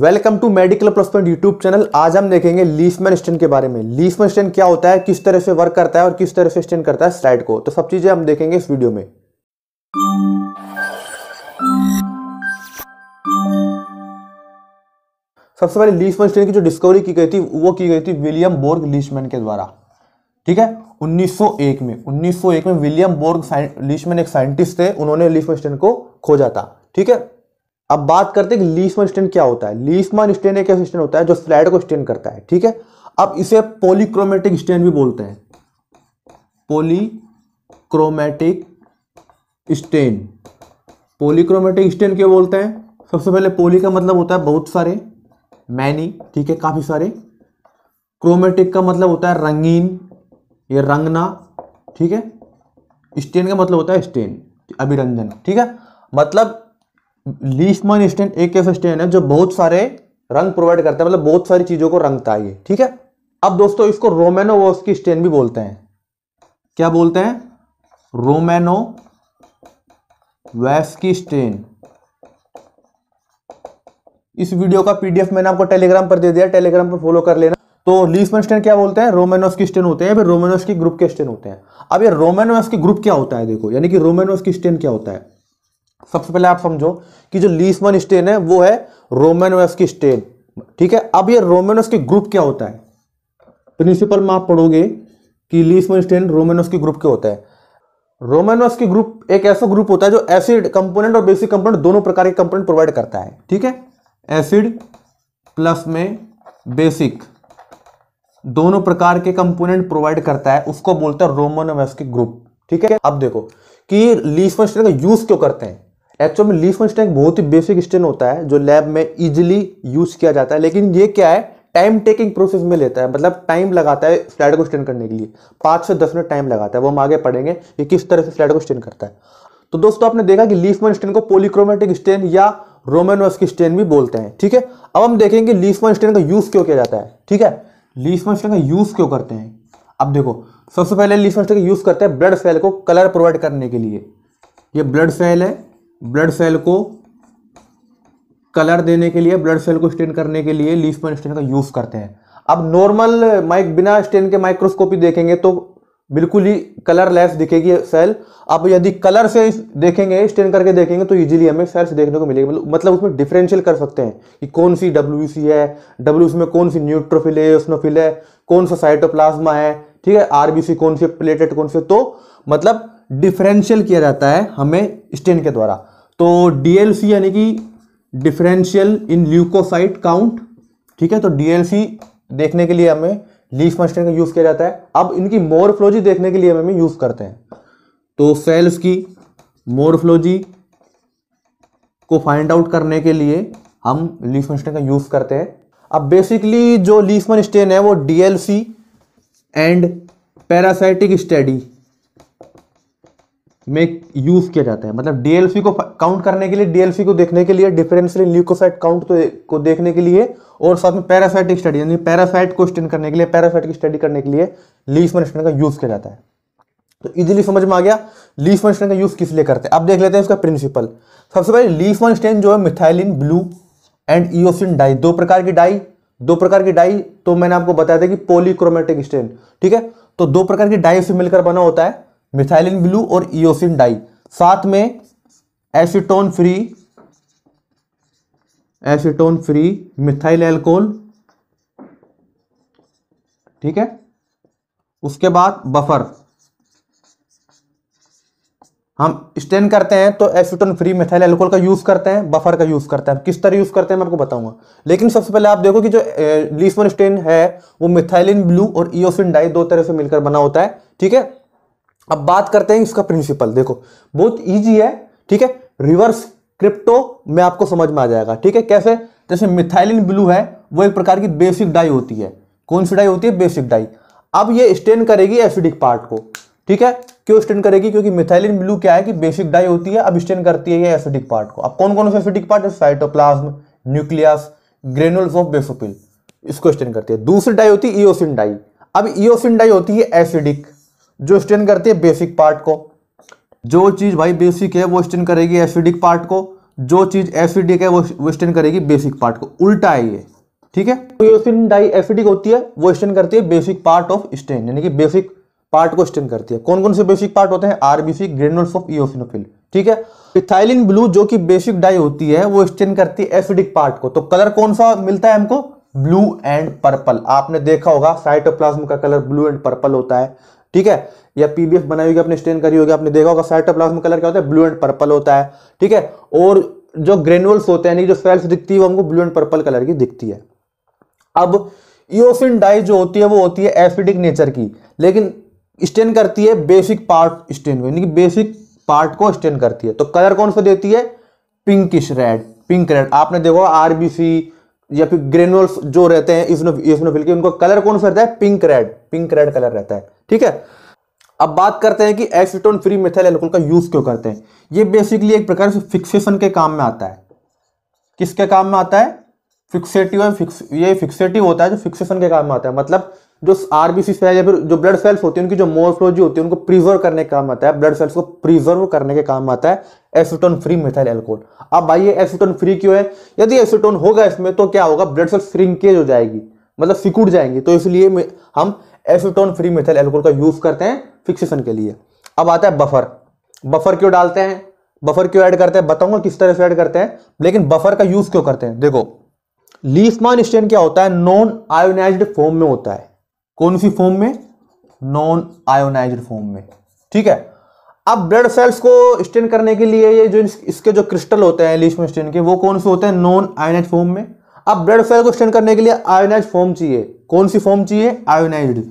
welcome to medical plus point YouTube channel आज हम देखेंगे लीफमैन स्टेन के बारे में लीफमैन स्टेन क्या होता है किस तरह से वर्क करता है और किस तरह से स्टेन करता है स्लाइड को तो सब चीजें हम देखेंगे इस वीडियो में सबसे पहले लीफमैन स्टेन की जो डिस्कवरी की गई थी वो की गई थी विलियम बोर्ग लीशमैन के द्वारा ठीक है 1901 में 1901 में विलियम बोर्ग लीशमैन एक साइंटिस्ट थे उन्होंने लीफमैन स्टेन को खोजा था ठीक है अब बात करते हैं कि लीसमन स्टेन क्या होता है लीसमन स्टेन एक ऐसा स्टेन होता है जो स्लाइड को स्टेन करता है ठीक है अब इसे पॉलीक्रोमेटिक स्टेन भी बोलते हैं पॉलीक्रोमेटिक स्टेन पॉलीक्रोमेटिक स्टेन क्यों बोलते हैं सबसे पहले पॉली का मतलब होता है बहुत सारे मैनी ठीक है काफ़ी सारे क्रोमेटिक का मतलब होता है रंगीन ये रंगना ठीक है स्टेन का मतलब होता है स्टेन अभिरंजन ठीक है मतलब लीस्टमन स्टैंड एक ऐसा स्टैंड है जो बहुत सारे रंग प्रोवाइड करता है मतलब बहुत सारी चीज़ों को रंगता है ये ठीक है अब दोस्तों इसको रोमेनो वॉस की भी बोलते हैं क्या बोलते हैं रोमेनो वैस की स्टेन इस वीडियो का पीडीएफ मैंने आपको टेलीग्राम पर दे दिया टेलीग्राम पर फॉलो कर लेना तो लीसमन स्टेन क्या बोलते हैं रोमेनोस की स्टेन होते हैं फिर रोमेनोस की ग्रुप के स्टेन होते हैं अब ये रोमेनोस के ग्रुप क्या होता है देखो यानी कि रोमेनोस की स्टेन क्या होता है सबसे पहले आप समझो कि जो लीसमन स्टेन है वो है रोमेनोस की स्टेन ठीक है अब ये रोमेनोस के ग्रुप क्या होता है प्रिंसिपल में आप पढ़ोगे कि लीसमन स्टेन रोमेनोस के ग्रुप क्या होता है रोमेनोस के ग्रुप एक ऐसा ग्रुप होता है जो एसिड कंपोनेंट और बेसिक कंपोनेंट दोनों प्रकार के कंपोनेंट प्रोवाइड करता है ठीक है एसिड प्लस में बेसिक दोनों प्रकार के कंपोनेंट प्रोवाइड करता है उसको बोलता है रोमन ग्रुप ठीक है अब देखो कि लीसमन स्टेन का यूज क्यों करते हैं एक्चुअल में लीफ स्टेन बहुत ही बेसिक स्टेन होता है जो लैब में इजिली यूज किया जाता है लेकिन ये क्या है टाइम टेकिंग प्रोसेस में लेता है मतलब टाइम लगाता है स्लाइड को स्टेन करने के लिए पाँच से दस मिनट टाइम लगाता है वो हम आगे पढ़ेंगे कि किस तरह से स्लाइड को स्टेन करता है तो दोस्तों आपने देखा कि लीफमन स्टेन को पोलिक्रोमेटिक स्टेन या रोमन की स्टेन भी बोलते हैं ठीक है अब हम देखेंगे लीफमन स्टेन का यूज क्यों किया जाता है ठीक है लीफमन स्टेन का यूज क्यों करते हैं अब देखो सबसे पहले लीफमन स्टेन का यूज करते हैं ब्लड सेल को कलर प्रोवाइड करने के लिए ये ब्लड सेल है ब्लड सेल को कलर देने के लिए ब्लड सेल को स्टेन करने के लिए लीफ पेन स्टेन का यूज करते हैं अब नॉर्मल माइक बिना स्टेन के माइक्रोस्कोपी देखेंगे तो बिल्कुल ही कलर लेस दिखेगी सेल अब यदि कलर से देखेंगे स्टेन करके देखेंगे तो इजीली हमें सेल्स देखने को मिलेगी मतलब, मतलब उसमें डिफरेंशियल कर सकते हैं कि कौन सी डब्ल्यू है डब्ल्यू में कौन सी न्यूट्रोफिल है ओस्नोफिल है कौन सा साइटोप्लाज्मा है ठीक है आरबीसी कौन से प्लेटेड कौन से तो मतलब डिफरेंशियल किया जाता है हमें स्टेन के द्वारा तो डीएलसी यानी कि डिफरेंशियल इन ल्यूकोसाइट काउंट ठीक है तो डीएलसी देखने के लिए हमें लीफ मस्टर का यूज़ किया जाता है अब इनकी मोरफ्लोजी देखने के लिए हमें यूज़ करते हैं तो सेल्स की मोरफ्लोजी को फाइंड आउट करने के लिए हम लीफ मस्टर का यूज़ करते हैं अब बेसिकली जो लीफमन स्टेन है वो डीएलसी एंड पैरासाइटिक स्टडी में यूज़ किया जाता है मतलब डीएलसी को काउंट करने के लिए डीएलसी को देखने के लिए डिफरेंशियल ल्यूकोसाइट काउंट तो को देखने के लिए और साथ में पैरासाइटिक स्टडी यानी पैरासाइट को स्टेन करने के लिए पैरासाइट की स्टडी करने के लिए लीफ स्टैंड का यूज़ किया जाता है तो इजीली समझ में आ गया लीफ स्टैंड का यूज़ किस लिए करते हैं अब देख लेते हैं इसका प्रिंसिपल सबसे पहले लीफ स्टैंड जो है methylene blue and eosin dye दो प्रकार की डाई दो प्रकार की डाई तो मैंने आपको बताया था कि पोलिक्रोमेटिक स्टेन ठीक है तो दो प्रकार की डाई से मिलकर बना होता है मिथाइलिन ब्लू और इोसिन डाई साथ में acetone free acetone free methyl alcohol ठीक है उसके बाद बफर हम स्टेन करते हैं तो एसिटोन फ्री मिथाइल एल्कोल का यूज करते हैं बफर का यूज करते हैं किस तरह यूज करते हैं मैं आपको बताऊंगा लेकिन सबसे पहले आप देखो कि जो लीसमन स्टेन है वो मिथाइलिन ब्लू और इोसिन डाई दो तरह से मिलकर बना होता है ठीक है अब बात करते हैं इसका प्रिंसिपल देखो बहुत ईजी है ठीक है रिवर्स क्रिप्टो में आपको समझ में आ जाएगा ठीक है कैसे जैसे मिथाइलिन ब्लू है वो एक प्रकार की बेसिक डाई होती है कौन सी डाई होती है बेसिक डाई अब ये स्टेन करेगी एसिडिक पार्ट को ठीक है क्यों स्टेन करेगी क्योंकि मिथाइलिन ब्लू क्या है कि बेसिक डाई होती है अब स्टेन करती है ये एसिडिक पार्ट को अब कौन कौन सा एसिडिक पार्ट है cytoplasm nucleus granules of basophil इसको स्टेन करती है दूसरी डाई होती है इोसिन डाई अब इोसिन डाई होती है एसिडिक जो स्टेन करती है बेसिक पार्ट को जो चीज़ भाई बेसिक है वो स्टेन करेगी एसिडिक पार्ट को जो चीज़ एसिडिक है वो स्टेन करेगी बेसिक पार्ट को उल्टा है ये ठीक है क्रियोसिन तो डाई एसिडिक होती है वो स्टेन करती है बेसिक पार्ट ऑफ स्टेन यानी कि बेसिक पार्ट को स्टेन करती है कौन कौन से बेसिक पार्ट होते हैं आरबीसी ग्रेनुल्स ऑफ इोसिनोफिल ठीक है इथाइलिन ब्लू जो कि बेसिक डाई होती है वो स्टेन करती है एसिडिक पार्ट को तो कलर कौन सा मिलता है हमको ब्लू एंड पर्पल आपने देखा होगा साइटोप्लाज्म का कलर ब्लू एंड पर्पल होता है ठीक है या पीबीएफ बनाई होगी आपने स्टेन करी होगी आपने देखा होगा साइटोप्लाज्म कलर क्या होता है ब्लू एंड पर्पल होता है ठीक है और जो ग्रेनुअल्स होते हैं जो सेल्स दिखती है वो हमको ब्लू एंड पर्पल कलर की दिखती है अब ईओसिन डाई जो होती है वो होती है एसिडिक नेचर की लेकिन स्टेन करती है बेसिक पार्ट स्टेन को यानी कि बेसिक पार्ट को स्टेन करती है तो कलर कौन सा देती है पिंकिश रेड पिंक रेड आपने देखो आरबीसी या फिर ग्रेनुअल जो रहते हैं इसनो के उनको कलर कौन सा रहता है pink red pink red colour रहता है ठीक है अब बात करते हैं कि एसिटोन फ्री मिथाइल एल्कोल का यूज क्यों करते हैं ये बेसिकली एक प्रकार से फिक्सेशन के काम में आता है किसके काम में आता है फिक्सेटिव फिक्स ये फिक्सेटिव होता है जो फिक्सेशन के काम में आता है मतलब जो आरबीसी सेल या फिर जो ब्लड सेल्स होती है उनकी जो मोरफोलॉजी होती है उनको प्रिजर्व करने का काम आता है ब्लड सेल्स को प्रिजर्व करने के काम आता है एसिटोन फ्री मिथाइल एल्कोहल अब भाई ये एसिटोन फ्री क्यों है यदि एसिटोन होगा इसमें तो क्या होगा ब्लड सेल्स श्रिंकेज हो जाएगी मतलब सिकुड़ जाएंगी तो इसलिए हम एसिटोन फ्री मिथाइल एल्कोहल का यूज करते हैं फिक्सेशन के लिए अब आता है बफर बफर क्यों डालते हैं बफर क्यों ऐड करते हैं बताऊंगा किस तरह से ऐड करते हैं लेकिन बफर का यूज क्यों करते हैं देखो लीफमान स्टेन क्या होता है नॉन आयोनाइज्ड फॉर्म में होता है कौन सी फॉर्म में नॉन आयोनाइज फॉर्म में ठीक है अब ब्लड सेल्स को स्टेन करने के लिए ये जो इसके जो क्रिस्टल होते हैं में स्टेन के वो कौन से होते हैं नॉन आयोनाइज फॉर्म में अब ब्लड सेल को स्टेन करने के लिए आयोनाइज फॉर्म चाहिए कौन सी फॉर्म चाहिए आयोनाइज्ड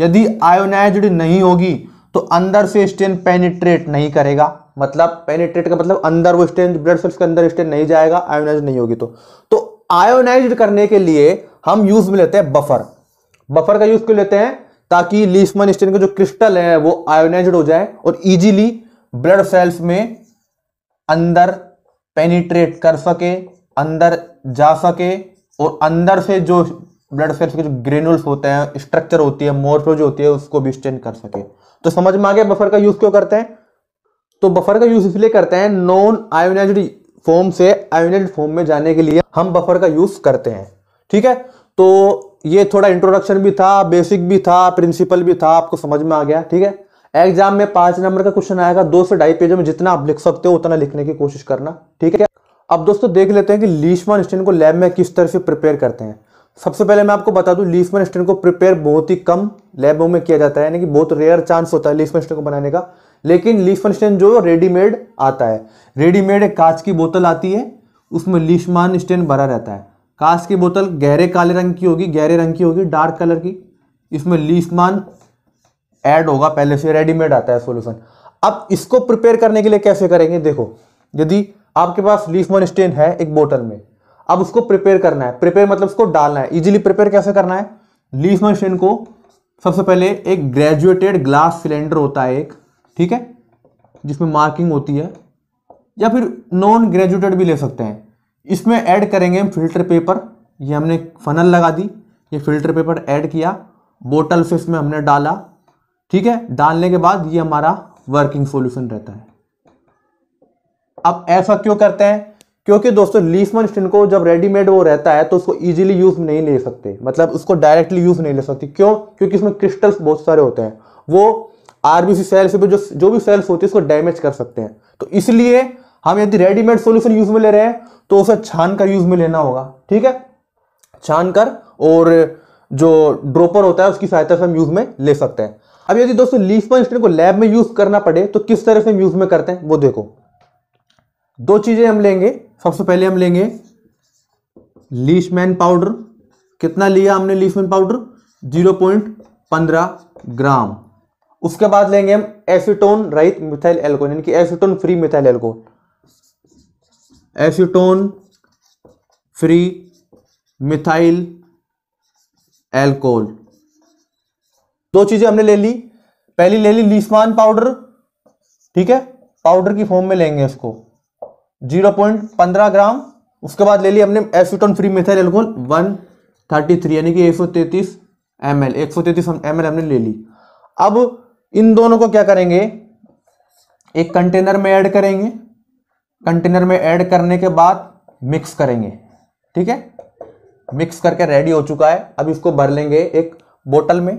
यदि आयोनाइज्ड नहीं होगी तो अंदर से स्टेन पेनिट्रेट नहीं करेगा मतलब पेनिट्रेट का मतलब अंदर वो स्टेन ब्लड सेल्स के अंदर स्टेन नहीं जाएगा आयोनाइज नहीं होगी तो तो आयोनाइज करने के लिए हम यूज में लेते हैं बफर बफर का यूज क्यों लेते हैं ताकि लीसमन स्टेन के जो क्रिस्टल है वो आयोनाइज हो जाए और इजीली ब्लड सेल्स में अंदर पेनिट्रेट कर सके अंदर जा सके और अंदर से जो ब्लड सेल्स के जो ग्रेनुल्स होते हैं स्ट्रक्चर होती है जो होती है उसको भी स्टेन कर सके तो समझ में आ गया बफर का यूज क्यों करते हैं तो बफर का यूज इसलिए करते हैं नॉन आयोनाइज फॉर्म से आयोनाइज फॉर्म में जाने के लिए हम बफर का यूज करते हैं ठीक है तो ये थोड़ा इंट्रोडक्शन भी था बेसिक भी था प्रिंसिपल भी था आपको समझ में आ गया ठीक है एग्जाम में पांच नंबर का क्वेश्चन आएगा दो से ढाई पेजों में जितना आप लिख सकते हो उतना लिखने की कोशिश करना ठीक है अब दोस्तों देख लेते हैं कि लीशमान स्टेन को लैब में किस तरह से प्रिपेयर करते हैं सबसे पहले मैं आपको बता दूं लीफमन स्टेन को प्रिपेयर बहुत ही कम लैबों में किया जाता है यानी कि बहुत रेयर चांस होता है लीफमन स्टेन को बनाने का लेकिन लीफमन स्टेन जो रेडीमेड आता है रेडीमेड एक कांच की बोतल आती है उसमें लीशमान स्टेन भरा रहता है कांच की बोतल गहरे काले रंग की होगी गहरे रंग की होगी डार्क कलर की इसमें लीस्मान ऐड होगा पहले से रेडीमेड आता है सॉल्यूशन अब इसको प्रिपेयर करने के लिए कैसे करेंगे देखो यदि आपके पास लीस्मान स्टेन है एक बोतल में अब उसको प्रिपेयर करना है प्रिपेयर मतलब उसको डालना है इजीली प्रिपेयर कैसे करना है लीस्मान स्टेन को सबसे पहले एक ग्रेजुएटेड ग्लास सिलेंडर होता है एक ठीक है जिसमें मार्किंग होती है या फिर नॉन ग्रेजुएटेड भी ले सकते हैं इसमें ऐड करेंगे हम फिल्टर पेपर ये हमने फनल लगा दी ये फिल्टर पेपर ऐड किया बोटल से इसमें हमने डाला ठीक है डालने के बाद ये हमारा वर्किंग सॉल्यूशन रहता है अब ऐसा क्यों करते हैं क्योंकि दोस्तों लीफमन स्टिन को जब रेडीमेड वो रहता है तो उसको इजीली यूज नहीं ले सकते मतलब उसको डायरेक्टली यूज नहीं ले सकते क्यों क्योंकि इसमें क्रिस्टल्स बहुत सारे होते हैं वो आरबीसी सेल्स पे जो जो भी सेल्स होती है उसको डैमेज कर सकते हैं तो इसलिए हम यदि रेडीमेड सोल्यूशन यूज में ले रहे हैं तो उसे छान कर यूज में लेना होगा ठीक है छान कर और जो ड्रोपर होता है उसकी सहायता से हम यूज में ले सकते हैं अब यदि दोस्तों लीफमन स्टेन को लैब में यूज करना पड़े तो किस तरह से हम यूज में करते हैं वो देखो दो चीजें हम लेंगे सबसे पहले हम लेंगे लीफमैन पाउडर कितना लिया हमने लीफमैन पाउडर जीरो पॉइंट पंद्रह ग्राम उसके बाद लेंगे हम एसीटोन रहित मिथाइल एल्कोहल यानी कि acetone free methyl alcohol acetone free methyl alcohol दो चीजें हमने ले ली पहली ले ली लीस्मान पाउडर ठीक है पाउडर की फॉर्म में लेंगे इसको 0.15 ग्राम उसके बाद ले ली हमने एसीटोन फ्री मिथाइल एल्कोहल 133 यानी कि 133 ml 133 ml हमने ले ली अब इन दोनों को क्या करेंगे एक कंटेनर में ऐड करेंगे कंटेनर में ऐड करने के बाद मिक्स करेंगे ठीक है मिक्स करके रेडी हो चुका है अब इसको भर लेंगे एक बोतल में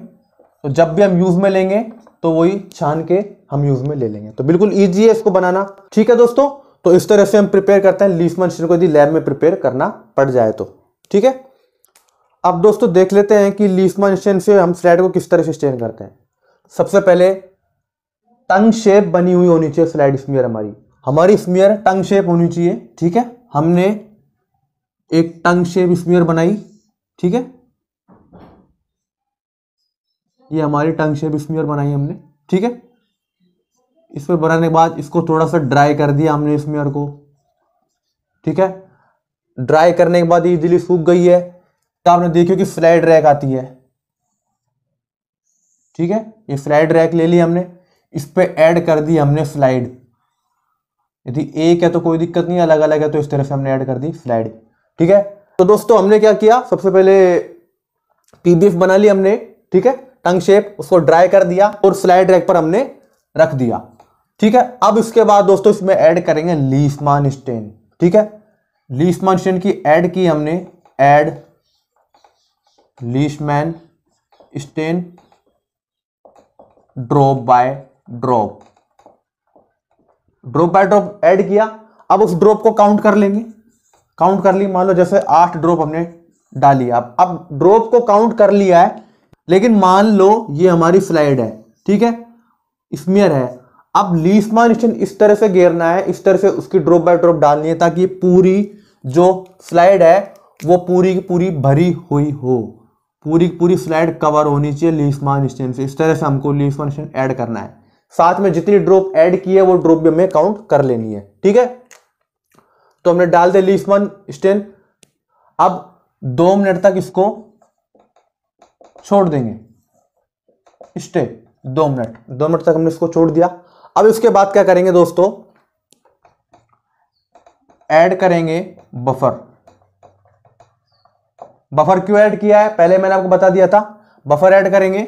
तो जब भी हम यूज़ में लेंगे तो वही छान के हम यूज़ में ले लेंगे तो बिल्कुल ईजी है इसको बनाना ठीक है दोस्तों तो इस तरह से हम प्रिपेयर करते हैं लीफ मशीन को यदि लैब में प्रिपेयर करना पड़ जाए तो ठीक है अब दोस्तों देख लेते हैं कि लीफ मशीन से हम स्लाइड को किस तरह से स्टेन करते हैं सबसे पहले टंग शेप बनी हुई होनी चाहिए स्लाइड स्मियर हमारी हमारी स्मियर टंग शेप होनी चाहिए ठीक है हमने एक टंग शेप स्मियर बनाई ठीक है ये हमारी टंग शेप स्मीयर बनाई हमने ठीक है इस पर बनाने के बाद इसको थोड़ा सा ड्राई कर दिया हमने स्मियर को ठीक है ड्राई करने के बाद इजीली सूख गई है तो आपने देखियो कि स्लाइड रैक आती है ठीक है ये फ्लाइड रैक ले ली हमने इस पर ऐड कर दी हमने स्लाइड यदि एक है तो कोई दिक्कत नहीं अलग अलग है तो इस तरह से हमने ऐड कर दी फ्लैड ठीक है तो दोस्तों हमने क्या किया सबसे पहले पीबीएफ बना ली हमने ठीक है टंग शेप उसको ड्राई कर दिया और स्लाइड रैक पर हमने रख दिया ठीक है अब इसके बाद दोस्तों इसमें ऐड करेंगे लीसमान स्टेन ठीक है लीसमान स्टेन की ऐड की हमने add Leishman stain drop by drop drop by drop add किया अब उस ड्रॉप को काउंट कर लेंगे काउंट कर ली मान लो जैसे आठ ड्रॉप हमने डाली अब अब ड्रॉप को काउंट कर लिया है लेकिन मान लो ये हमारी स्लाइड है ठीक है स्मियर है अब लीस्मान स्टेन इस तरह से घेरना है इस तरह से उसकी ड्रॉप बाय ड्रॉप डालनी है ताकि पूरी जो स्लाइड है वो पूरी की पूरी भरी हुई हो पूरी की पूरी स्लाइड कवर होनी चाहिए लीस्मान स्टेन से इस तरह से हमको लीस्मान स्टेन ऐड करना है साथ में जितनी ड्रॉप ऐड की है वो ड्रॉप भी हमें काउंट कर लेनी है ठीक है तो हमने डाल दिया लीफ वन स्टेन अब दो मिनट तक इसको छोड़ देंगे स्टे दो मिनट दो मिनट तक हमने इसको छोड़ दिया अब इसके बाद क्या करेंगे दोस्तों ऐड करेंगे बफर बफर क्यों ऐड किया है पहले मैंने आपको बता दिया था बफर ऐड करेंगे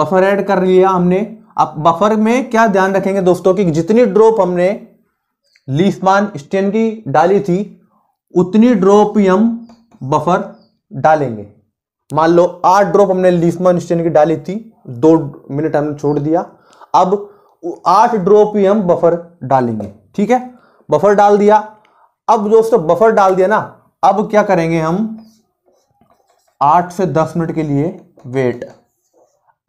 बफर ऐड कर लिया हमने आप बफर में क्या ध्यान रखेंगे दोस्तों कि जितनी ड्रॉप हमने लीफमान स्टेन की डाली थी उतनी ड्रॉप ही हम बफर डालेंगे मान लो आठ ड्रॉप हमने लीफमान स्टेन की डाली थी दो मिनट हमने छोड़ दिया अब आठ ड्रॉप ही हम बफर डालेंगे ठीक है बफर डाल दिया अब दोस्तों बफर डाल दिया ना अब क्या करेंगे हम आठ से दस मिनट के लिए वेट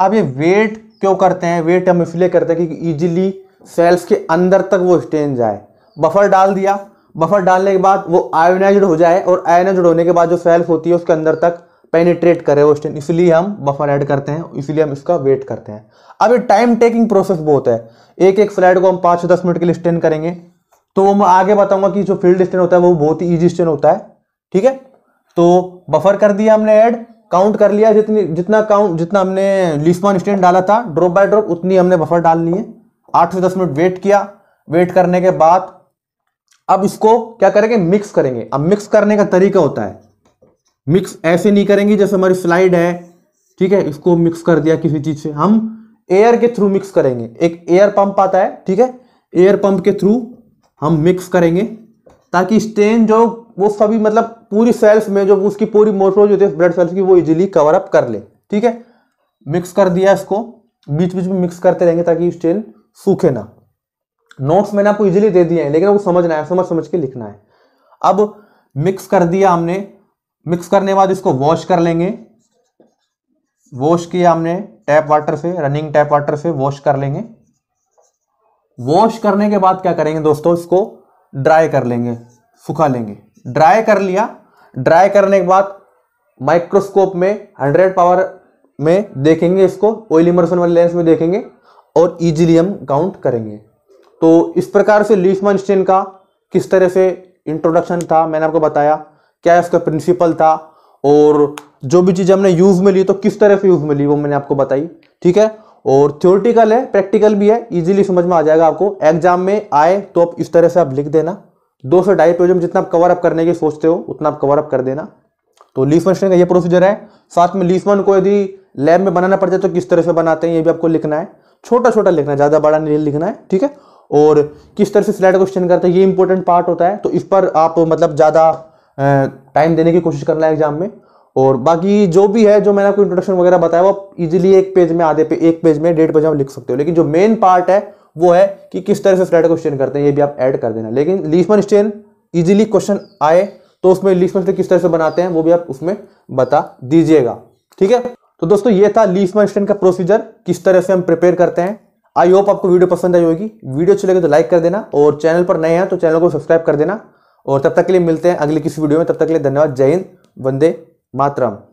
अब ये वेट क्यों करते हैं वेट हम इसलिए करते हैं कि ईजिली सेल्स के अंदर तक वो स्टेन जाए बफर डाल दिया बफर डालने के बाद वो आयोनाइज हो जाए और आयोनाइज होने के बाद जो सेल्स होती है उसके अंदर तक पेनिट्रेट करे वो स्टेन इसलिए हम बफर ऐड करते हैं इसलिए हम इसका वेट करते हैं अब ये टाइम टेकिंग प्रोसेस बहुत है एक एक फ्लाइट को हम पाँच से दस मिनट के लिए स्टेन करेंगे तो मैं आगे बताऊंगा कि जो फील्ड स्टेन होता है वो बहुत ही ईजी स्टेन होता है ठीक है तो बफर कर दिया हमने ऐड काउंट कर लिया जितनी जितना काउंट जितना हमने लिस्मान स्टैंड डाला था ड्रॉप बाय ड्रॉप उतनी हमने बफर डालनी है आठ से दस मिनट वेट किया वेट करने के बाद अब इसको क्या करेंगे मिक्स करेंगे अब मिक्स करने का तरीका होता है मिक्स ऐसे नहीं करेंगे जैसे हमारी स्लाइड है ठीक है इसको मिक्स कर दिया किसी चीज से हम एयर के थ्रू मिक्स करेंगे एक एयर पंप आता है ठीक है एयर पंप के थ्रू हम मिक्स करेंगे ताकि स्टेन जो वो सभी मतलब पूरी सेल्स में जो उसकी पूरी मोटर जो है ब्लड सेल्स की वो इजीली कवर अप कर ले ठीक है मिक्स कर दिया इसको बीच बीच में मिक्स करते रहेंगे ताकि स्टेन सूखे ना नोट्स मैंने आपको इजीली दे दिए हैं लेकिन आपको समझना है समझ समझ के लिखना है अब मिक्स कर दिया हमने मिक्स करने के बाद इसको वॉश कर लेंगे वॉश किया हमने टैप वाटर से रनिंग टैप वाटर से वॉश कर लेंगे वॉश करने के बाद क्या करेंगे दोस्तों इसको ड्राई कर लेंगे सुखा लेंगे ड्राई कर लिया ड्राई करने के बाद माइक्रोस्कोप में हंड्रेड पावर में देखेंगे इसको ऑयल इमर्सन वाले लेंस में देखेंगे और इजीली हम काउंट करेंगे तो इस प्रकार से लीफमन स्टेन का किस तरह से इंट्रोडक्शन था मैंने आपको बताया क्या इसका प्रिंसिपल था और जो भी चीज़ हमने यूज़ में ली तो किस तरह से यूज़ में ली वो मैंने आपको बताई ठीक है और थ्योरेटिकल है प्रैक्टिकल भी है इजीली समझ में आ जाएगा आपको एग्जाम में आए तो आप इस तरह से आप लिख देना दो सौ ढाई पेज में जितना आप कवर अप करने की सोचते हो उतना आप कवर अप कर देना तो लीफ मशीन का ये प्रोसीजर है साथ में लीफमन को यदि लैब में बनाना पड़ता है तो किस तरह से बनाते हैं ये भी आपको लिखना है छोटा छोटा लिखना है ज़्यादा बड़ा नहीं लिखना है ठीक है और किस तरह से स्लाइड क्वेश्चन करते हैं ये इंपॉर्टेंट पार्ट होता है तो इस पर आप मतलब ज़्यादा टाइम देने की कोशिश करना है एग्जाम में और बाकी जो भी है जो मैंने आपको इंट्रोडक्शन वगैरह बताया वो आप इजीली एक पेज में आधे पे एक पेज में डेढ़ पेज में लिख सकते हो लेकिन जो मेन पार्ट है वो है कि किस तरह से स्लाइड क्वेश्चन करते हैं ये भी आप ऐड कर देना लेकिन लीसमन स्टेन इजीली क्वेश्चन आए तो उसमें लीशमन स्टेन किस तरह से बनाते हैं वो भी आप उसमें बता दीजिएगा ठीक है तो दोस्तों ये था लीशमन स्टेन का प्रोसीजर किस तरह से हम प्रिपेयर करते हैं आई होप आपको वीडियो पसंद आई होगी वीडियो अच्छी लगे तो लाइक कर देना और चैनल पर नए हैं तो चैनल को सब्सक्राइब कर देना और तब तक के लिए मिलते हैं अगले किसी वीडियो में तब तक के लिए धन्यवाद जय हिंद वंदे मातरम